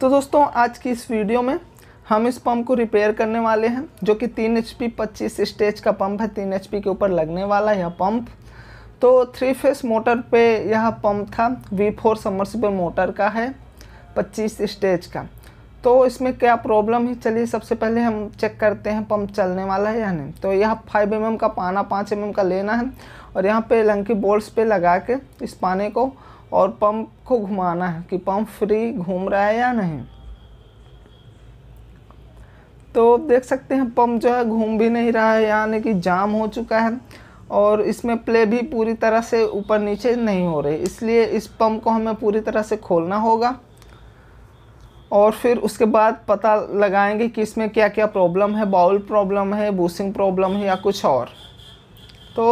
तो दोस्तों आज की इस वीडियो में हम इस पंप को रिपेयर करने वाले हैं जो कि तीन एच पी पच्चीस स्टेज का पंप है तीन एच के ऊपर लगने वाला यह पंप तो थ्री फेस मोटर पे यह पंप था वी फोर समर्सिबल मोटर का है पच्चीस स्टेज का तो इसमें क्या प्रॉब्लम है चलिए सबसे पहले हम चेक करते हैं पंप चलने वाला है या नहीं तो यह फाइव एम mm का पाना पाँच एम mm का लेना है और यहाँ पे लंकी बोल्ट पर लगा के इस पाने को और पंप को घुमाना है कि पंप फ्री घूम रहा है या नहीं तो देख सकते हैं पंप जो है घूम भी नहीं रहा है यानी कि जाम हो चुका है और इसमें प्ले भी पूरी तरह से ऊपर नीचे नहीं हो रही इसलिए इस पंप को हमें पूरी तरह से खोलना होगा और फिर उसके बाद पता लगाएंगे कि इसमें क्या क्या प्रॉब्लम है बाउल प्रॉब्लम है बूसिंग प्रॉब्लम है या कुछ और तो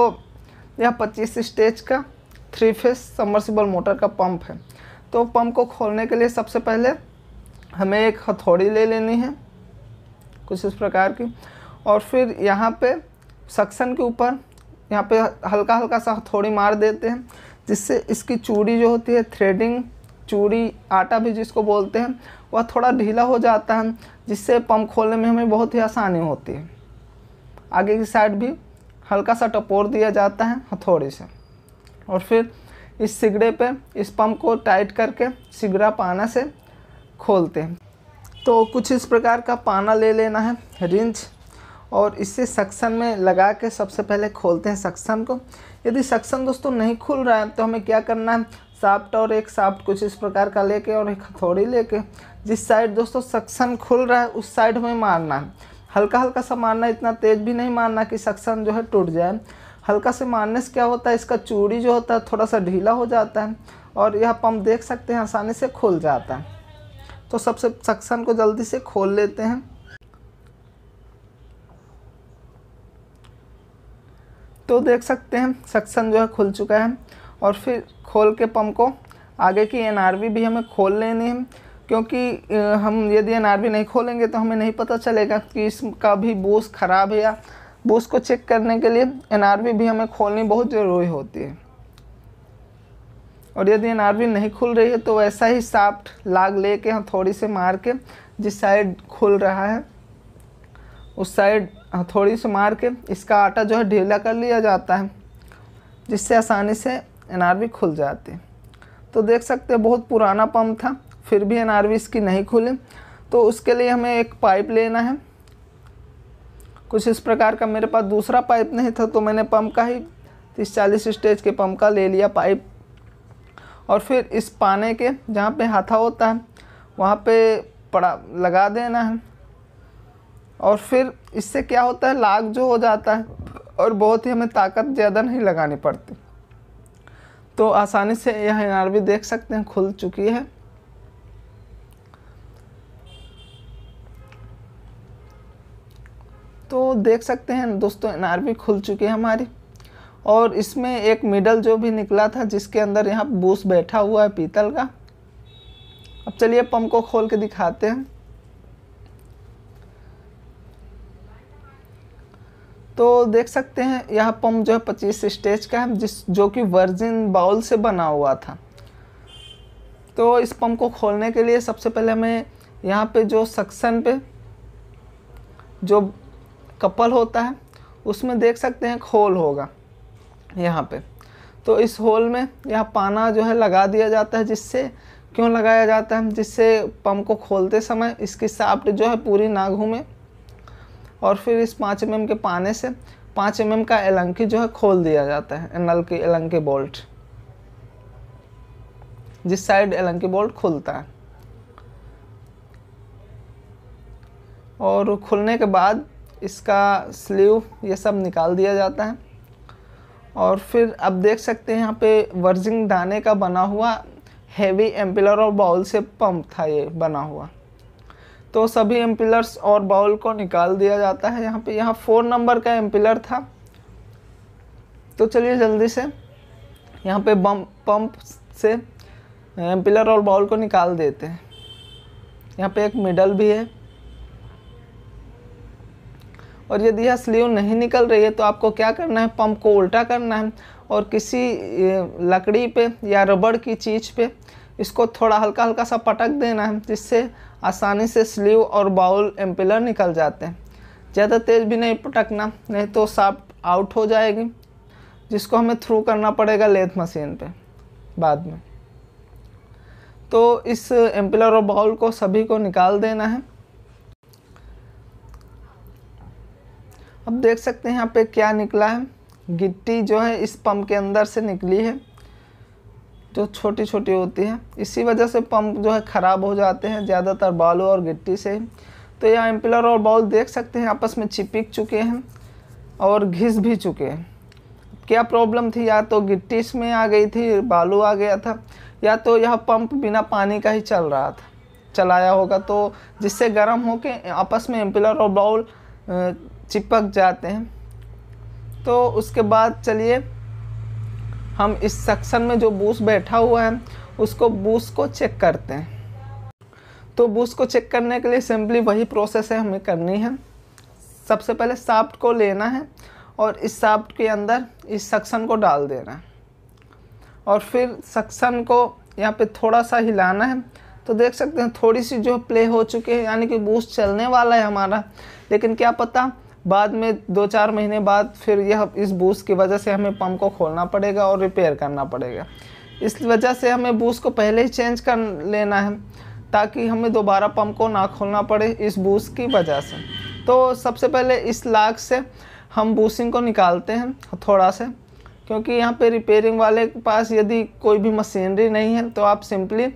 यह पच्चीस स्टेज का थ्री फेस समर्सिबल मोटर का पंप है तो पंप को खोलने के लिए सबसे पहले हमें एक हथौड़ी ले लेनी है कुछ इस प्रकार की और फिर यहाँ पे सक्शन के ऊपर यहाँ पे हल्का हल्का सा हथौड़ी मार देते हैं जिससे इसकी चूड़ी जो होती है थ्रेडिंग चूड़ी आटा भी जिसको बोलते हैं वह थोड़ा ढीला हो जाता है जिससे पंप खोलने में हमें बहुत ही आसानी होती है आगे की साइड भी हल्का सा टपोर दिया जाता है हथौड़ी से और फिर इस सिगड़े पे इस पंप को टाइट करके सिगड़ा पाना से खोलते हैं तो कुछ इस प्रकार का पाना ले लेना है रिंच और इससे सक्शन में लगा के सबसे पहले खोलते हैं सक्शन को यदि सक्शन दोस्तों नहीं खुल रहा है तो हमें क्या करना है साफ्ट और एक साफ्ट कुछ इस प्रकार का लेके और एक हथौड़ी लेके जिस साइड दोस्तों सक्शन खुल रहा है उस साइड में मारना है हल्का हल्का सा मारना इतना तेज़ भी नहीं मारना कि सक्शन जो है टूट जाए हल्का से मारने से क्या होता है इसका चूड़ी जो होता है थोड़ा सा ढीला हो जाता है और यह पंप देख सकते हैं आसानी से खुल जाता है तो सबसे सक्सन को जल्दी से खोल लेते हैं तो देख सकते हैं सक्सन जो है खुल चुका है और फिर खोल के पम्प को आगे की एनआरवी भी हमें खोल लेनी है क्योंकि हम यदि एनआरवी नहीं खोलेंगे तो हमें नहीं पता चलेगा कि इसका भी बोस ख़राब है या वो उसको चेक करने के लिए एनआरवी भी हमें खोलनी बहुत ज़रूरी होती है और यदि एनआरवी नहीं खुल रही है तो वैसा ही साफ्ट लाग ले के हथौड़ी हाँ से मार के जिस साइड खुल रहा है उस साइड हथौड़ी हाँ से मार के इसका आटा जो है ढीला कर लिया जाता है जिससे आसानी से एन खुल जाती है तो देख सकते हैं बहुत पुराना पम्प था फिर भी एन इसकी नहीं खुली तो उसके लिए हमें एक पाइप लेना है कुछ इस प्रकार का मेरे पास दूसरा पाइप नहीं था तो मैंने पंप का ही तीस चालीस स्टेज के पंप का ले लिया पाइप और फिर इस पाने के जहाँ पे हाथा होता है वहाँ पे पड़ा लगा देना है और फिर इससे क्या होता है लाग जो हो जाता है और बहुत ही हमें ताकत ज़्यादा नहीं लगानी पड़ती तो आसानी से यह एन देख सकते हैं खुल चुकी है तो देख सकते हैं दोस्तों एन खुल चुकी है हमारी और इसमें एक मिडल जो भी निकला था जिसके अंदर यहाँ बूस बैठा हुआ है पीतल का अब चलिए पंप को खोल के दिखाते हैं तो देख सकते हैं यह पंप जो है पच्चीस स्टेज का है जिस जो कि वर्जिन बाउल से बना हुआ था तो इस पंप को खोलने के लिए सबसे पहले हमें यहाँ पे जो सक्शन पे जो कपल होता है उसमें देख सकते हैं होल होगा यहाँ पे तो इस होल में यह पाना जो है लगा दिया जाता है जिससे क्यों लगाया जाता है जिससे पम्प को खोलते समय इसकी साफ्ट जो है पूरी ना घूमे और फिर इस पाँच एम के पाने से पाँच एम का एलंकी जो है खोल दिया जाता है नल के एलंकी बोल्ट जिस साइड एलंकी बोल्ट खुलता है और खुलने के बाद इसका स्लीव ये सब निकाल दिया जाता है और फिर अब देख सकते हैं यहाँ पे वर्जिंग दाने का बना हुआ हैवी एम्पिलर और बाउल से पंप था ये बना हुआ तो सभी एम्पिलर्स और बाउल को निकाल दिया जाता है यहाँ पे यहाँ फोर नंबर का एम्पिलर था तो चलिए जल्दी से यहाँ पे बम पंप से एम्पिलर और बाउल को निकाल देते हैं यहाँ पे एक मिडल भी है और यदि यह स्लीव नहीं निकल रही है तो आपको क्या करना है पंप को उल्टा करना है और किसी लकड़ी पे या रबड़ की चीज़ पे इसको थोड़ा हल्का हल्का सा पटक देना है जिससे आसानी से स्लीव और बाउल एम्पिलर निकल जाते हैं ज़्यादा तेज़ भी नहीं पटकना नहीं तो साफ आउट हो जाएगी जिसको हमें थ्रू करना पड़ेगा लेथ मशीन पे बाद में तो इस एम्पिलर और बाउल को सभी को निकाल देना है अब देख सकते हैं यहाँ पे क्या निकला है गिट्टी जो है इस पंप के अंदर से निकली है जो छोटी छोटी होती है इसी वजह से पंप जो है ख़राब हो जाते हैं ज़्यादातर बालू और गिट्टी से तो यह एम्पिलर और बाउल देख सकते हैं आपस में चिपिक चुके हैं और घिस भी चुके हैं क्या प्रॉब्लम थी या तो गिट्टी इसमें आ गई थी बालू आ गया था या तो यह पंप बिना पानी का ही चल रहा था चलाया होगा तो जिससे गर्म होकर आपस में एम्पिलर और बाउल चिपक जाते हैं तो उसके बाद चलिए हम इस सेक्शन में जो बूस बैठा हुआ है उसको बूस को चेक करते हैं तो बूस को चेक करने के लिए सिंपली वही प्रोसेस है हमें करनी है सबसे पहले साफ्ट को लेना है और इस साफ्ट के अंदर इस सक्सन को डाल देना है और फिर सक्सन को यहाँ पे थोड़ा सा हिलाना है तो देख सकते हैं थोड़ी सी जो प्ले हो चुकी है यानी कि बूस चलने वाला है हमारा लेकिन क्या पता बाद में दो चार महीने बाद फिर यह इस बूस की वजह से हमें पम्प को खोलना पड़ेगा और रिपेयर करना पड़ेगा इस वजह से हमें बूस को पहले ही चेंज कर लेना है ताकि हमें दोबारा पम्प को ना खोलना पड़े इस बूस की वजह से तो सबसे पहले इस लाग से हम बूसिंग को निकालते हैं थोड़ा से क्योंकि यहाँ पे रिपेयरिंग वाले के पास यदि कोई भी मशीनरी नहीं है तो आप सिंपली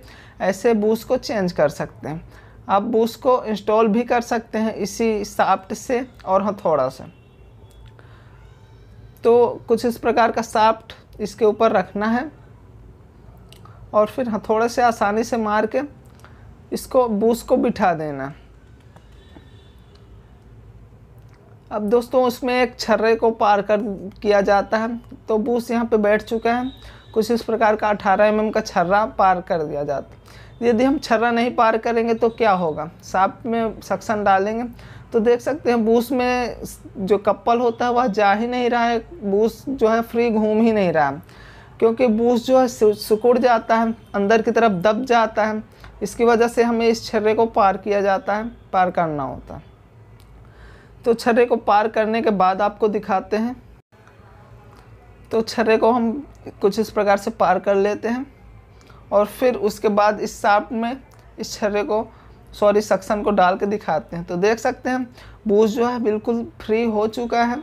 ऐसे बूस को चेंज कर सकते हैं आप बूस को इंस्टॉल भी कर सकते हैं इसी साफ्ट से और हथौड़ा हाँ, से तो कुछ इस प्रकार का साफ्ट इसके ऊपर रखना है और फिर हथौड़े हाँ, से आसानी से मार के इसको बूस को बिठा देना अब दोस्तों उसमें एक छर्रे को पार कर किया जाता है तो बूस यहाँ पे बैठ चुका है कुछ इस प्रकार का 18 एम mm का छर्रा पार कर दिया जाता है यदि हम छर्रा नहीं पार करेंगे तो क्या होगा सांप में सक्सन डालेंगे तो देख सकते हैं बूस में जो कप्पल होता है वह जा ही नहीं रहा है बूस जो है फ्री घूम ही नहीं रहा है क्योंकि बूस जो है सिकुड़ जाता है अंदर की तरफ दब जाता है इसकी वजह से हमें इस छर्रे को पार किया जाता है पार करना होता है तो छर्रे को पार करने के बाद आपको दिखाते हैं तो छर्रे को हम कुछ इस प्रकार से पार कर लेते हैं और फिर उसके बाद इस शाफ्ट में इस छर्रे को सॉरी सक्सन को डाल के दिखाते हैं तो देख सकते हैं बूज जो है बिल्कुल फ्री हो चुका है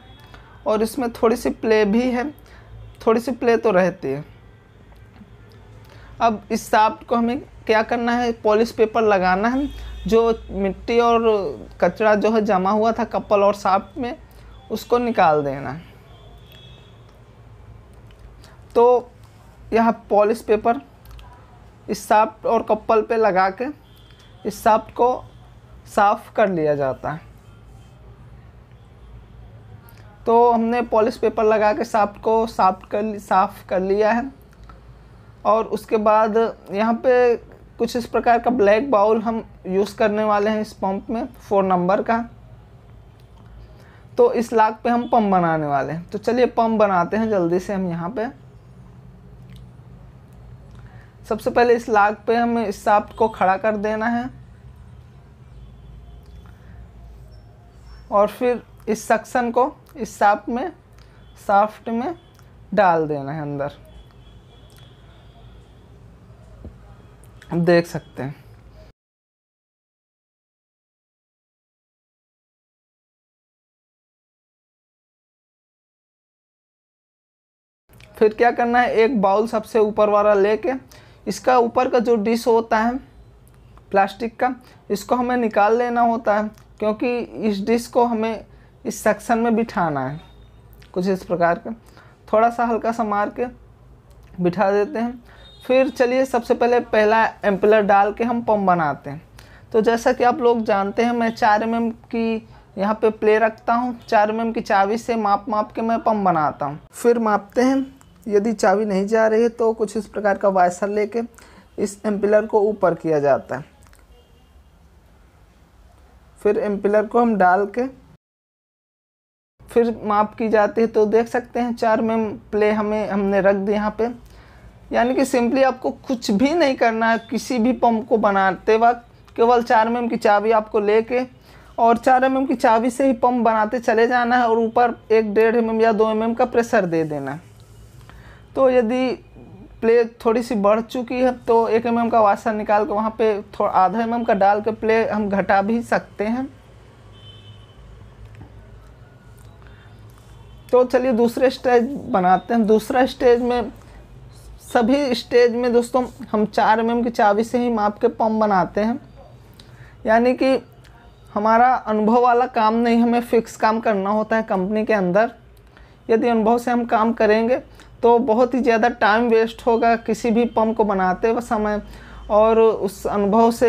और इसमें थोड़ी सी प्ले भी है थोड़ी सी प्ले तो रहती है अब इस साफ्ट को हमें क्या करना है पॉलिश पेपर लगाना है जो मिट्टी और कचरा जो है जमा हुआ था कपल और साफ्ट में उसको निकाल देना है तो यह पॉलिश पेपर इस साफ्ट और कप्पल पे लगा के इस साफ्ट को साफ़ कर लिया जाता है तो हमने पॉलिश पेपर लगा के साफ्ट को साफ कर साफ़ कर लिया है और उसके बाद यहाँ पे कुछ इस प्रकार का ब्लैक बाउल हम यूज़ करने वाले हैं इस पंप में फोर नंबर का तो इस लाख पे हम पंप बनाने वाले हैं तो चलिए पंप बनाते हैं जल्दी से हम यहाँ पे सबसे पहले इस लाग पे हमें इस साप को खड़ा कर देना है और फिर इस सक्शन को इस साप में साफ्ट में डाल देना है अंदर देख सकते हैं फिर क्या करना है एक बाउल सबसे ऊपर वाला लेके इसका ऊपर का जो डिश होता है प्लास्टिक का इसको हमें निकाल लेना होता है क्योंकि इस डिश को हमें इस सेक्शन में बिठाना है कुछ इस प्रकार का थोड़ा सा हल्का सा मार के बिठा देते हैं फिर चलिए सबसे पहले पहला एम्पलर डाल के हम पम्प बनाते हैं तो जैसा कि आप लोग जानते हैं मैं चार एम की यहाँ पे प्ले रखता हूँ चार एम की चाबी से माप माप के मैं पम्प बनाता हूँ फिर मापते हैं यदि चाबी नहीं जा रही है तो कुछ इस प्रकार का वायसर लेके इस एम्पिलर को ऊपर किया जाता है फिर एम्पिलर को हम डाल के फिर माप की जाती है तो देख सकते हैं चार में प्ले हमें हमने रख दिया यहाँ पे यानी कि सिंपली आपको कुछ भी नहीं करना है किसी भी पंप को बनाते वक्त केवल चार एम की चाबी आपको लेके और चार एम की चाबी से ही पंप बनाते चले जाना है और ऊपर एक डेढ़ एम या दो एम का प्रेशर दे देना है तो यदि प्ले थोड़ी सी बढ़ चुकी है तो एक एम का वासा निकाल के वहाँ पे थोड़ा आधा एम का डाल के प्ले हम घटा भी सकते हैं तो चलिए दूसरे स्टेज बनाते हैं दूसरा स्टेज में सभी स्टेज में दोस्तों हम चार एम की चाबी से ही माप के पम्प बनाते हैं यानी कि हमारा अनुभव वाला काम नहीं हमें फ़िक्स काम करना होता है कंपनी के अंदर यदि अनुभव से हम काम करेंगे तो बहुत ही ज़्यादा टाइम वेस्ट होगा किसी भी पम्प को बनाते समय और उस अनुभव से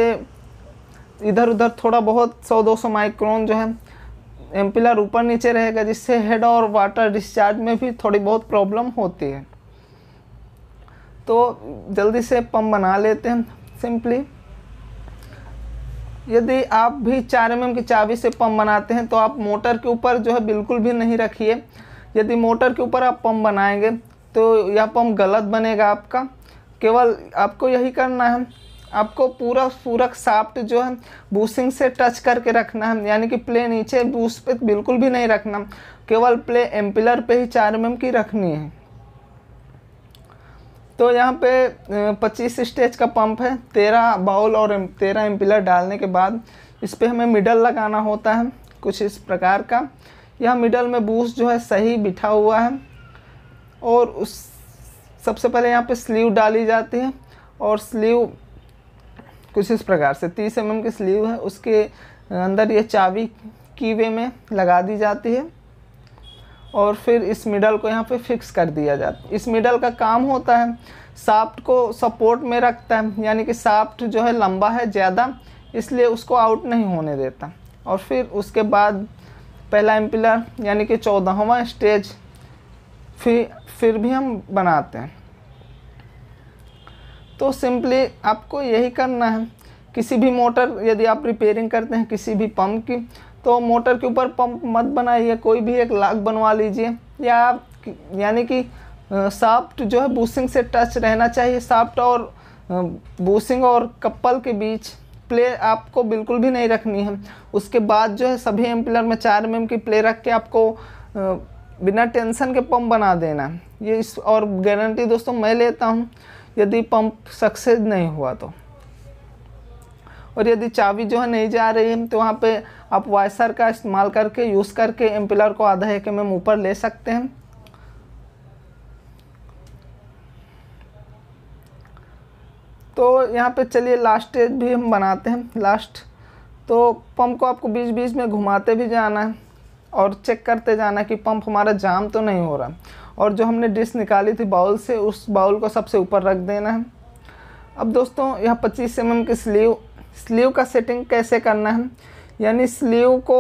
इधर उधर थोड़ा बहुत 100-200 माइक्रोन जो है एम्पिलर ऊपर नीचे रहेगा जिससे हेड और वाटर डिस्चार्ज में भी थोड़ी बहुत प्रॉब्लम होती है तो जल्दी से पम्प बना लेते हैं सिंपली यदि आप भी चार एम की चाबी से पम्प बनाते हैं तो आप मोटर के ऊपर जो है बिल्कुल भी नहीं रखिए यदि मोटर के ऊपर आप पम्प बनाएंगे तो यह तो पंप गलत बनेगा आपका केवल आपको यही करना है आपको पूरा पूरा साफ्ट जो है बूसिंग से टच करके रखना है यानी कि प्ले नीचे बूस पे बिल्कुल भी नहीं रखना केवल प्ले एम्पिलर पे ही चार एम mm की रखनी है तो यहाँ पे 25 स्टेज का पंप है तेरह बाउल और तेरह एम्पिलर डालने के बाद इस पर हमें मिडल लगाना होता है कुछ इस प्रकार का यह मिडल में बूस जो है सही बिठा हुआ है और उस सबसे पहले यहाँ पे स्लीव डाली जाती है और स्लीव कुछ इस प्रकार से तीस एम mm की स्लीव है उसके अंदर ये चाबी की वे में लगा दी जाती है और फिर इस मिडल को यहाँ पे फिक्स कर दिया जाता है इस मिडल का काम होता है साफ्ट को सपोर्ट में रखता है यानी कि साफ्ट जो है लंबा है ज़्यादा इसलिए उसको आउट नहीं होने देता और फिर उसके बाद पहला एम्पिलर यानी कि चौदहवा स्टेज फिर फिर भी हम बनाते हैं तो सिंपली आपको यही करना है किसी भी मोटर यदि आप रिपेयरिंग करते हैं किसी भी पंप की तो मोटर के ऊपर पंप मत बनाइए कोई भी एक लाख बनवा लीजिए या यानी कि साफ्ट जो है बूसिंग से टच रहना चाहिए साफ्ट और बूसिंग और कपल के बीच प्ले आपको बिल्कुल भी नहीं रखनी है उसके बाद जो है सभी एम्पलर में चार एम mm की प्ले रख के आपको बिना टेंशन के पंप बना देना ये इस और गारंटी दोस्तों मैं लेता हूँ यदि पंप सक्सेस नहीं हुआ तो और यदि चाबी जो है नहीं जा रही है तो वहाँ पे आप वाइसर का इस्तेमाल करके यूज़ करके एम्पिलर को आधा एक एम ऊपर ले सकते हैं तो यहाँ पे चलिए लास्ट स्टेज भी हम बनाते हैं लास्ट तो पंप को आपको बीच बीच में घुमाते भी जाना है और चेक करते जाना कि पंप हमारा जाम तो नहीं हो रहा और जो हमने डिश निकाली थी बाउल से उस बाउल को सबसे ऊपर रख देना है अब दोस्तों यह पच्चीस एम की स्लीव स्लीव का सेटिंग कैसे करना है यानी स्लीव को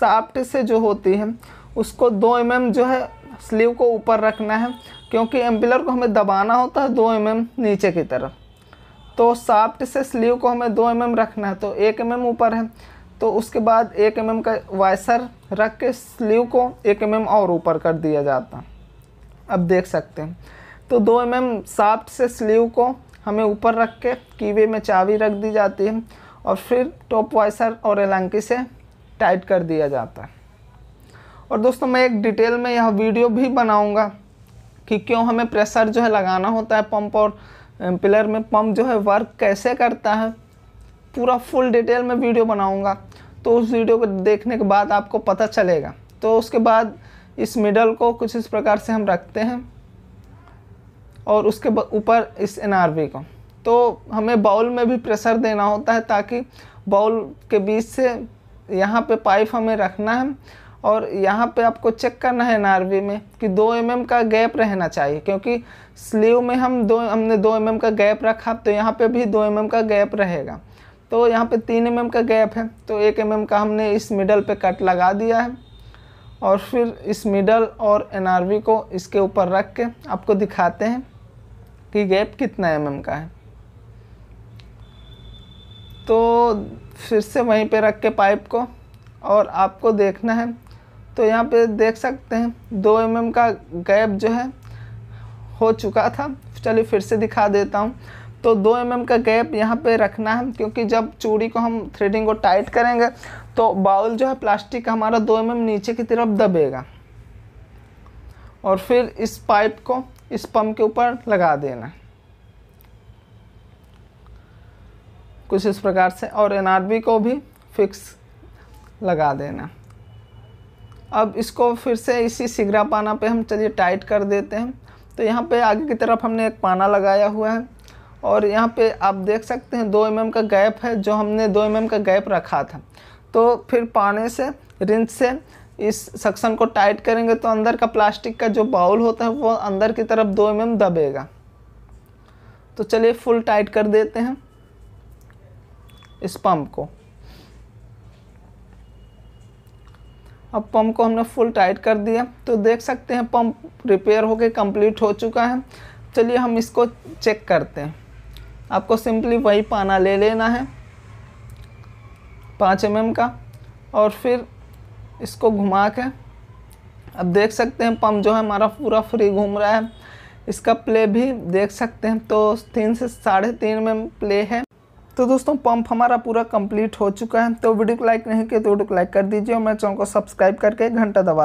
साफ्ट से जो होती है उसको दो एम mm जो है स्लीव को ऊपर रखना है क्योंकि एम्पिलर को हमें दबाना होता है दो एम mm नीचे की तरफ तो साफ्ट से स्लीव को हमें दो एम mm रखना है तो एक एम mm ऊपर है तो उसके बाद एक एम mm का वाइसर रख के स्लीव को एक एम mm और ऊपर कर दिया जाता अब देख सकते हैं तो दो एम एम साफ्ट से स्लीव को हमें ऊपर रख के कीवे में चाबी रख दी जाती है और फिर टॉप वाइसर और एलंकी से टाइट कर दिया जाता है और दोस्तों मैं एक डिटेल में यह वीडियो भी बनाऊंगा कि क्यों हमें प्रेशर जो है लगाना होता है पंप और पिलर में पंप जो है वर्क कैसे करता है पूरा फुल डिटेल में वीडियो बनाऊँगा तो उस वीडियो को देखने के बाद आपको पता चलेगा तो उसके बाद इस मिडल को कुछ इस प्रकार से हम रखते हैं और उसके ऊपर इस एन को तो हमें बाउल में भी प्रेशर देना होता है ताकि बाउल के बीच से यहाँ पे पाइप हमें रखना है और यहाँ पे आपको चेक करना है एन में कि दो एम mm का गैप रहना चाहिए क्योंकि स्लीव में हम दो हमने दो एम mm का गैप रखा तो यहाँ पे भी दो एम mm का गैप रहेगा तो यहाँ पे तीन एम का गैप है तो एक एम का हमने इस मिडल पे कट लगा दिया है और फिर इस मिडल और एन को इसके ऊपर रख के आपको दिखाते हैं कि गैप कितना एम का है तो फिर से वहीं पे रख के पाइप को और आपको देखना है तो यहाँ पे देख सकते हैं दो एम का गैप जो है हो चुका था चलिए फिर से दिखा देता हूँ तो दो एम mm का गैप यहाँ पे रखना है क्योंकि जब चूड़ी को हम थ्रेडिंग को टाइट करेंगे तो बाउल जो है प्लास्टिक का हमारा दो एम mm नीचे की तरफ दबेगा और फिर इस पाइप को इस पम्प के ऊपर लगा देना कुछ इस प्रकार से और एन को भी फिक्स लगा देना अब इसको फिर से इसी सिगरा पाना पे हम चलिए टाइट कर देते हैं तो यहाँ पे आगे की तरफ हमने एक पाना लगाया हुआ है और यहाँ पे आप देख सकते हैं दो एम mm का गैप है जो हमने दो एम mm का गैप रखा था तो फिर पानी से रिंच से इस सक्शन को टाइट करेंगे तो अंदर का प्लास्टिक का जो बाउल होता है वो अंदर की तरफ दो एम mm दबेगा तो चलिए फुल टाइट कर देते हैं इस पंप को अब पंप को हमने फुल टाइट कर दिया तो देख सकते हैं पंप रिपेयर होके कंप्लीट हो चुका है चलिए हम इसको चेक करते हैं आपको सिंपली वही पाना ले लेना है पाँच एम का और फिर इसको घुमा के अब देख सकते हैं पम्प जो है हमारा पूरा फ्री घूम रहा है इसका प्ले भी देख सकते हैं तो तीन से साढ़े तीन में प्ले है तो दोस्तों पंप हमारा पूरा कंप्लीट हो चुका है तो वीडियो को लाइक नहीं किया तो वीडियो को लाइक कर दीजिए और मेरे चैनल को सब्सक्राइब करके घंटा दबा